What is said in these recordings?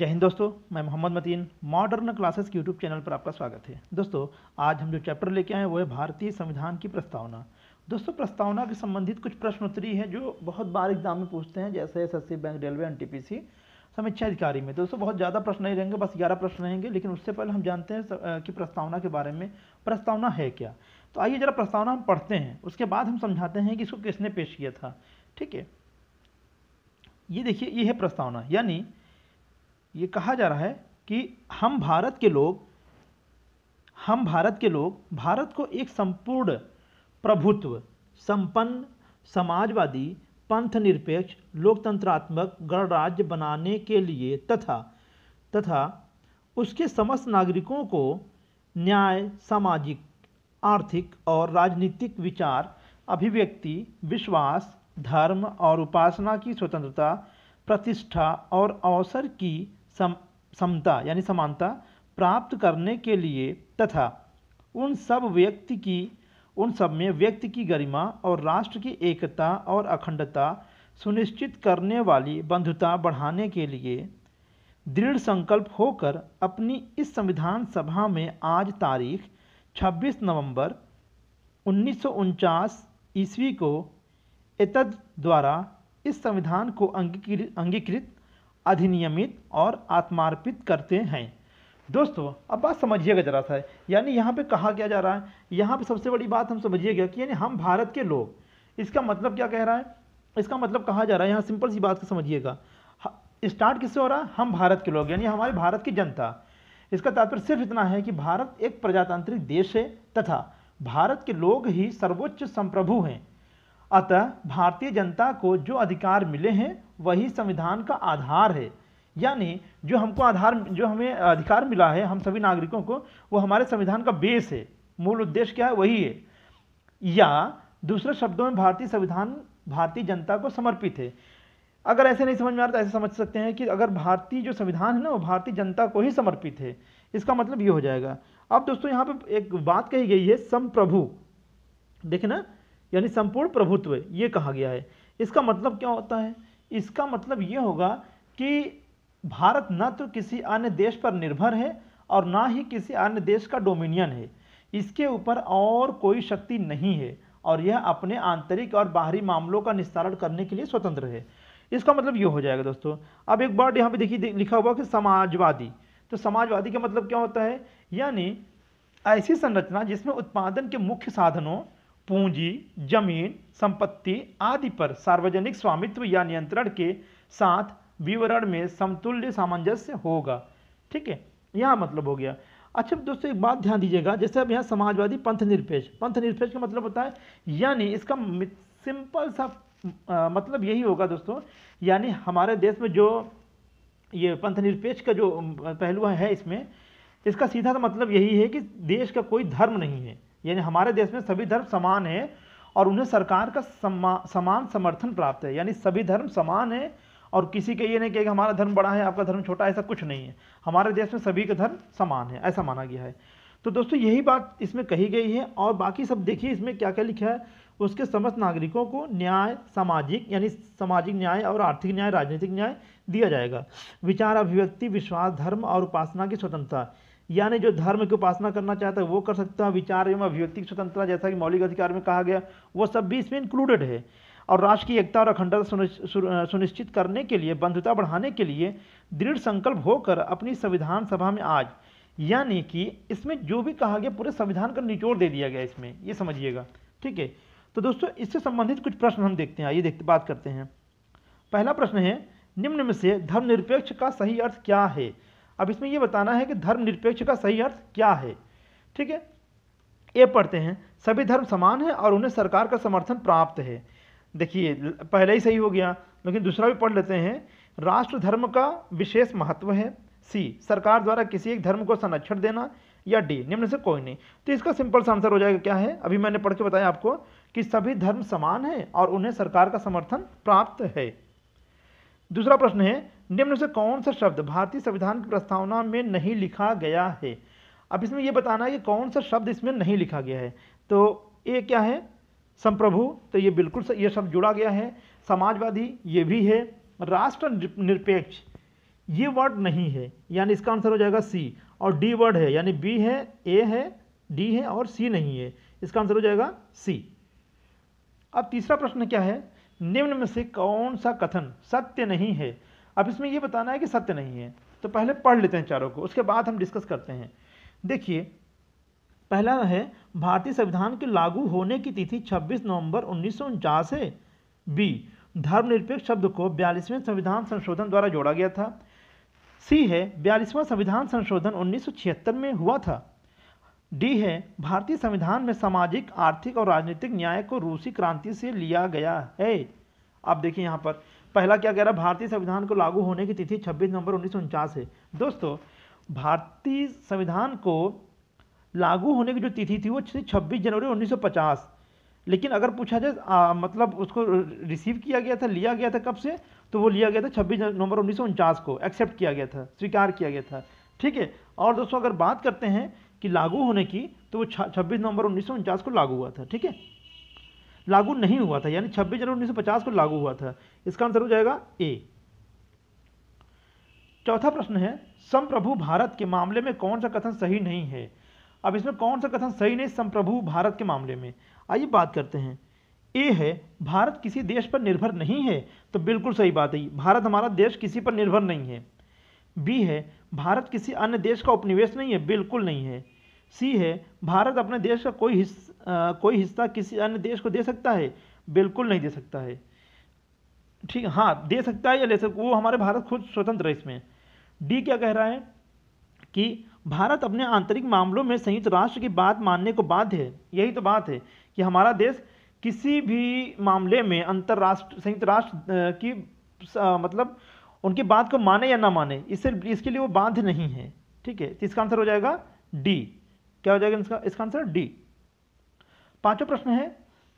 जय हिंद दोस्तों मैं मोहम्मद मतीन मॉडर्न क्लासेस के यूट्यूब चैनल पर आपका स्वागत है दोस्तों आज हम जो चैप्टर लेके आए हैं वो है भारतीय संविधान की प्रस्तावना दोस्तों प्रस्तावना के संबंधित कुछ प्रश्नोत्तरी है जो बहुत बार एग्जाम में पूछते हैं जैसे एस बैंक रेलवे एन समीक्षा अधिकारी में दोस्तों बहुत ज़्यादा प्रश्न नहीं रहेंगे बस ग्यारह प्रश्न रहेंगे लेकिन उससे पहले हम जानते हैं कि प्रस्तावना के बारे में प्रस्तावना है क्या तो आइए ज़रा प्रस्तावना हम पढ़ते हैं उसके बाद हम समझाते हैं कि इसको किसने पेश किया था ठीक है ये देखिए ये है प्रस्तावना यानी ये कहा जा रहा है कि हम भारत के लोग हम भारत के लोग भारत को एक संपूर्ण प्रभुत्व संपन्न समाजवादी पंथ निरपेक्ष लोकतंत्रात्मक गणराज्य बनाने के लिए तथा तथा उसके समस्त नागरिकों को न्याय सामाजिक आर्थिक और राजनीतिक विचार अभिव्यक्ति विश्वास धर्म और उपासना की स्वतंत्रता प्रतिष्ठा और अवसर की सम समता यानी समानता प्राप्त करने के लिए तथा उन सब व्यक्ति की उन सब में व्यक्ति की गरिमा और राष्ट्र की एकता और अखंडता सुनिश्चित करने वाली बंधुता बढ़ाने के लिए दृढ़ संकल्प होकर अपनी इस संविधान सभा में आज तारीख 26 नवंबर उन्नीस ईस्वी को एतद द्वारा इस संविधान को अंगीकृत अंगीकृत अधिनियमित और आत्मार्पित करते हैं दोस्तों अब बात समझिएगा जरा सा यानी यहाँ पे कहा क्या जा रहा है यहाँ पे सबसे बड़ी बात हम समझिएगा कि यानी हम भारत के लोग इसका मतलब क्या कह रहा है इसका मतलब कहा जा रहा है यहाँ सिंपल सी बात को समझिएगा स्टार्ट किससे हो रहा है हम भारत के लोग यानी हमारे भारत की जनता इसका तात्पर्य सिर्फ इतना है कि भारत एक प्रजातांत्रिक देश है तथा भारत के लोग ही सर्वोच्च संप्रभु हैं अतः भारतीय जनता को जो अधिकार मिले हैं वही संविधान का आधार है यानी जो हमको आधार जो हमें अधिकार मिला है हम सभी नागरिकों को वो हमारे संविधान का बेस है मूल उद्देश्य क्या है वही है या दूसरे शब्दों में भारतीय संविधान भारतीय जनता को समर्पित है अगर ऐसे नहीं समझ में आ रहा तो ऐसे समझ सकते हैं कि अगर भारतीय जो संविधान है ना वो भारतीय जनता को ही समर्पित है इसका मतलब ये हो जाएगा अब दोस्तों यहाँ पे एक बात कही गई है संप्रभु देखे ना यानी संपूर्ण प्रभुत्व ये कहा गया है इसका मतलब क्या होता है इसका मतलब ये होगा कि भारत न तो किसी अन्य देश पर निर्भर है और ना ही किसी अन्य देश का डोमिनियन है इसके ऊपर और कोई शक्ति नहीं है और यह अपने आंतरिक और बाहरी मामलों का निस्तारण करने के लिए स्वतंत्र है इसका मतलब ये हो जाएगा दोस्तों अब एक बार यहाँ पे देखिए लिखा हुआ कि समाजवादी तो समाजवादी का मतलब क्या होता है यानी ऐसी संरचना जिसमें उत्पादन के मुख्य साधनों पूंजी जमीन संपत्ति आदि पर सार्वजनिक स्वामित्व या नियंत्रण के साथ विवरण में समतुल्य सामंजस्य होगा ठीक है यह मतलब हो गया अच्छा दोस्तों एक बात ध्यान दीजिएगा जैसे अब यहाँ समाजवादी पंथ निरपेक्ष पंथ निरपेक्ष का मतलब होता है यानी इसका सिंपल सा आ, मतलब यही होगा दोस्तों यानी हमारे देश में जो ये पंथ निरपेक्ष का जो पहलू है इसमें इसका सीधा सा मतलब यही है कि देश का कोई धर्म नहीं है यानी हमारे देश में सभी धर्म समान है और उन्हें सरकार का समा, समान समर्थन प्राप्त है यानी सभी धर्म समान है और किसी के ये नहीं कि हमारा धर्म बड़ा है आपका धर्म छोटा है ऐसा कुछ नहीं है हमारे देश में सभी का धर्म समान है ऐसा माना गया है तो दोस्तों यही बात इसमें कही गई है और बाकी सब देखिए इसमें क्या क्या लिखा है उसके समस्त नागरिकों को न्याय सामाजिक यानी सामाजिक न्याय और आर्थिक न्याय राजनीतिक न्याय दिया जाएगा विचार अभिव्यक्ति विश्वास धर्म और उपासना की स्वतंत्रता यानी जो धर्म की उपासना करना चाहता है वो कर सकता है विचार एवं अभिव्यक्ति स्वतंत्रता जैसा कि मौलिक अधिकार में कहा गया वो सब भी इसमें इंक्लूडेड है और राष्ट्र की एकता और अखंडता सुनिश्चित करने के लिए बंधुता बढ़ाने के लिए दृढ़ संकल्प होकर अपनी संविधान सभा में आज यानी कि इसमें जो भी कहा गया पूरे संविधान का निचोड़ दे दिया गया इसमें ये समझिएगा ठीक है तो दोस्तों इससे संबंधित कुछ प्रश्न हम देखते हैं आइए देखते बात करते हैं पहला प्रश्न है निम्न में से धर्मनिरपेक्ष का सही अर्थ क्या है अब इसमें यह बताना है कि धर्म निरपेक्ष का सही अर्थ क्या है ठीक है ये पढ़ते हैं सभी धर्म समान हैं और उन्हें सरकार का समर्थन प्राप्त है देखिए पहले ही सही हो गया लेकिन दूसरा भी पढ़ लेते हैं राष्ट्र धर्म का विशेष महत्व है सी सरकार द्वारा किसी एक धर्म को संरक्षण देना या डी निम्न से कोई नहीं तो इसका सिंपल सा आंसर हो जाएगा क्या है अभी मैंने पढ़ के बताया आपको कि सभी धर्म समान हैं और उन्हें सरकार का समर्थन प्राप्त है दूसरा प्रश्न है निम्न से कौन सा शब्द भारतीय संविधान की प्रस्तावना में नहीं लिखा गया है अब इसमें यह बताना है कि कौन सा शब्द इसमें नहीं लिखा गया है तो ये क्या है संप्रभु तो ये बिल्कुल ये शब्द जुड़ा गया है समाजवादी ये भी है राष्ट्र निरपेक्ष ये वर्ड नहीं है यानी इसका आंसर हो जाएगा सी और डी वर्ड है यानी बी है ए है डी है और सी नहीं है इसका आंसर हो जाएगा सी अब तीसरा प्रश्न क्या है निम्न में से कौन सा कथन सत्य नहीं है अब इसमें यह बताना है कि सत्य नहीं है तो पहले पढ़ लेते हैं चारों को उसके बाद हम डिस्कस करते हैं देखिए पहला है भारतीय संविधान के लागू होने की तिथि 26 नवंबर उन्नीस है बी धर्मनिरपेक्ष शब्द को बयालीसवें संविधान संशोधन द्वारा जोड़ा गया था सी है बयालीसवां संविधान संशोधन 1976 में हुआ था डी है भारतीय संविधान में सामाजिक आर्थिक और राजनीतिक न्याय को रूसी क्रांति से लिया गया है आप देखिए यहाँ पर पहला क्या कह रहा है भारतीय संविधान को लागू होने की तिथि 26 नवंबर उन्नीस है दोस्तों भारतीय संविधान को लागू होने की जो तिथि थी वो छब्बीस जनवरी 1950 लेकिन अगर पूछा जाए मतलब उसको रिसीव किया गया था लिया गया था कब से तो वो लिया गया था छब्बीस नवंबर उन्नीस को एक्सेप्ट किया गया था स्वीकार किया गया था ठीक है और दोस्तों अगर बात करते हैं कि लागू होने की तो वो छब्बीस नवंबर उन्नीस को लागू हुआ था ठीक है लागू नहीं हुआ था यानी 26 जनवरी 1950 को लागू हुआ था इसका आंसर हो जाएगा ए चौथा प्रश्न है संप्रभु भारत के मामले में कौन सा कथन सही नहीं है अब इसमें कौन सा कथन सही नहीं संप्रभु भारत के मामले में आइए बात करते हैं ए है भारत किसी देश पर निर्भर नहीं है तो बिल्कुल सही बात है भारत हमारा देश किसी पर निर्भर नहीं है बी है भारत किसी अन्य देश का उपनिवेश नहीं है बिल्कुल नहीं है सी है भारत अपने देश का कोई हिस्सा कोई हिस्सा किसी अन्य देश को दे सकता है बिल्कुल नहीं दे सकता है ठीक है हाँ दे सकता है या ले सकता वो हमारे भारत खुद स्वतंत्र है इसमें डी क्या कह रहा है कि भारत अपने आंतरिक मामलों में संयुक्त राष्ट्र की बात मानने को बाध्य है यही तो बात है कि हमारा देश किसी भी मामले में अंतर्राष्ट्र संयुक्त राष्ट्र की आ, मतलब उनकी बात को माने या ना माने इससे इसके लिए वो बाध्य नहीं है ठीक है तो इसका आंसर हो जाएगा डी क्या हो जाएगा इसका इसका आंसर डी पांचवा प्रश्न है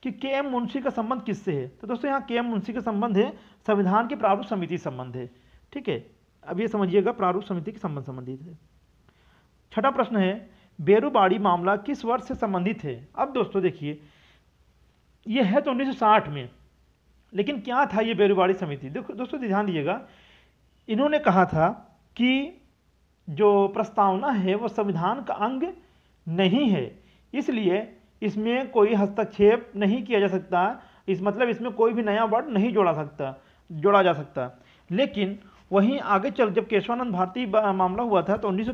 कि के एम मुंशी का संबंध किससे है तो दोस्तों यहाँ के एम मुंशी का संबंध है संविधान के प्रारूप समिति संबंध है ठीक है अब ये समझिएगा प्रारूप समिति के संबंध संबंधित है छठा प्रश्न है बेरोबाड़ी मामला किस वर्ष से संबंधित है अब दोस्तों देखिए ये है तो 1960 में लेकिन क्या था ये बेरूबाड़ी समिति देखो दोस्तों ध्यान दीजिएगा इन्होंने कहा था कि जो प्रस्तावना है वो संविधान का अंग नहीं है इसलिए इसमें कोई हस्तक्षेप नहीं किया जा सकता इस मतलब इसमें कोई भी नया वर्ड नहीं जोड़ा सकता जोड़ा जा सकता लेकिन वहीं आगे चल जब केशवानंद भारती मामला हुआ था तो उन्नीस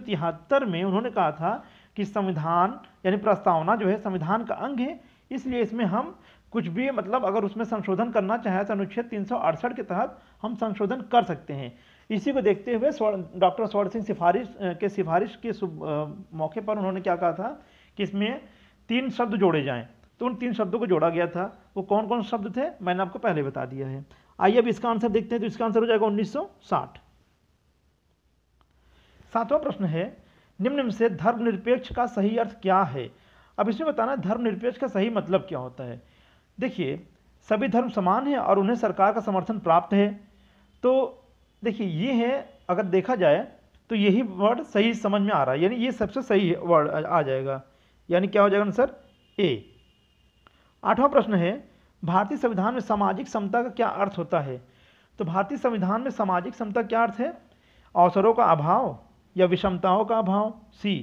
में उन्होंने कहा था कि संविधान यानी प्रस्तावना जो है संविधान का अंग है इसलिए इसमें हम कुछ भी मतलब अगर उसमें संशोधन करना चाहे तो अनुच्छेद तीन के तहत हम संशोधन कर सकते हैं इसी को देखते हुए डॉक्टर स्वर्ण सिंह सिफारिश के सिफारिश के मौके पर उन्होंने क्या कहा था कि इसमें तीन शब्द जोड़े जाएं तो उन तीन शब्दों को जोड़ा गया था वो कौन कौन शब्द थे मैंने आपको पहले बता दिया है आइए अब इसका आंसर देखते हैं तो इसका आंसर हो जाएगा 1960 सातवां प्रश्न है निम्न से धर्मनिरपेक्ष का सही अर्थ क्या है अब इसमें बताना धर्मनिरपेक्ष का सही मतलब क्या होता है देखिए सभी धर्म समान हैं और उन्हें सरकार का समर्थन प्राप्त है तो देखिए ये है अगर देखा जाए तो यही वर्ड सही समझ में आ रहा है यानी ये सबसे सही वर्ड आ जाएगा यानी क्या हो जाएगा आंसर ए आठवां प्रश्न है भारतीय संविधान में सामाजिक समता का क्या अर्थ होता है तो भारतीय संविधान में सामाजिक समता क्या अर्थ है अवसरों का अभाव या विषमताओं का अभाव सी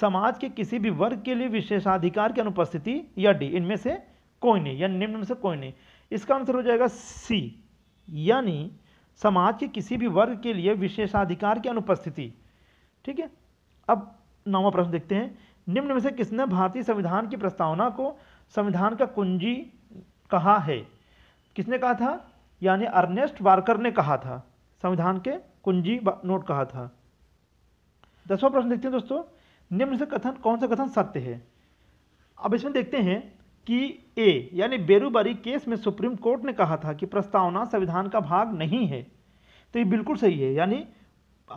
समाज के किसी भी वर्ग के लिए विशेषाधिकार की अनुपस्थिति या डी इनमें से कोई नहीं या निम्न से कोई नहीं इसका आंसर हो जाएगा सी यानी समाज के किसी भी वर्ग के लिए विशेषाधिकार की अनुपस्थिति ठीक है अब नौवा प्रश्न देखते हैं निम्न में से किसने भारतीय संविधान की प्रस्तावना को संविधान का कुंजी कहा है किसने कहा था यानी अर्नेस्ट वार्कर ने कहा था संविधान के कुंजी नोट कहा था दसवां प्रश्न देखते हैं दोस्तों निम्न से कथन कौन सा कथन सत्य है अब इसमें देखते हैं कि ए यानी बेरूबरी केस में सुप्रीम कोर्ट ने कहा था कि प्रस्तावना संविधान का भाग नहीं है तो ये बिल्कुल सही है यानी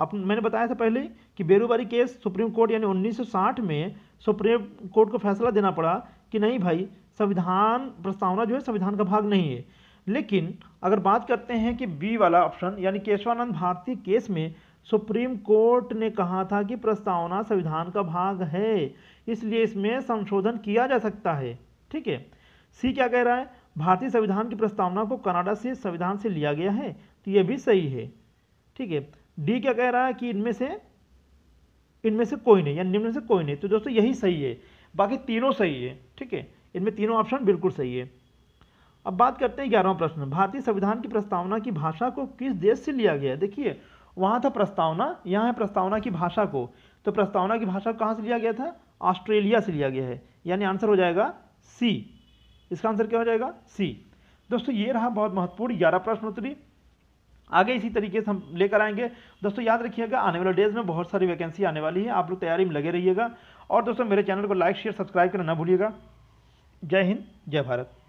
आप मैंने बताया था पहले कि बेरूबरी केस सुप्रीम कोर्ट यानी 1960 में सुप्रीम कोर्ट को फैसला देना पड़ा कि नहीं भाई संविधान प्रस्तावना जो है संविधान का भाग नहीं है लेकिन अगर बात करते हैं कि बी वाला ऑप्शन यानी केशवानंद भारती केस में सुप्रीम कोर्ट ने कहा था कि प्रस्तावना संविधान का भाग है इसलिए इसमें संशोधन किया जा सकता है ठीक है सी क्या कह रहा है भारतीय संविधान की प्रस्तावना को कनाडा से संविधान से लिया गया है तो यह भी सही है ठीक है डी क्या कह रहा है कि इनमें से इनमें से कोई नहीं या निम्न से कोई नहीं तो दोस्तों यही सही है बाकी तीनों सही है ठीक है इनमें तीनों ऑप्शन बिल्कुल सही है अब बात करते हैं ग्यारहवा प्रश्न भारतीय संविधान की प्रस्तावना की भाषा को किस देश से लिया गया देखिए वहाँ था प्रस्तावना यहाँ है प्रस्तावना की भाषा को तो प्रस्तावना की भाषा कहाँ से लिया गया था ऑस्ट्रेलिया से लिया गया है यानी आंसर हो जाएगा सी इसका आंसर क्या हो जाएगा सी दोस्तों ये रहा बहुत महत्वपूर्ण ग्यारह प्रश्न उत्तरी आगे इसी तरीके से हम लेकर आएंगे दोस्तों याद रखिएगा आने वाले डेज में बहुत सारी वैकेंसी आने वाली है आप लोग तैयारी में लगे रहिएगा और दोस्तों मेरे चैनल को लाइक शेयर सब्सक्राइब करना ना भूलिएगा जय हिंद जय भारत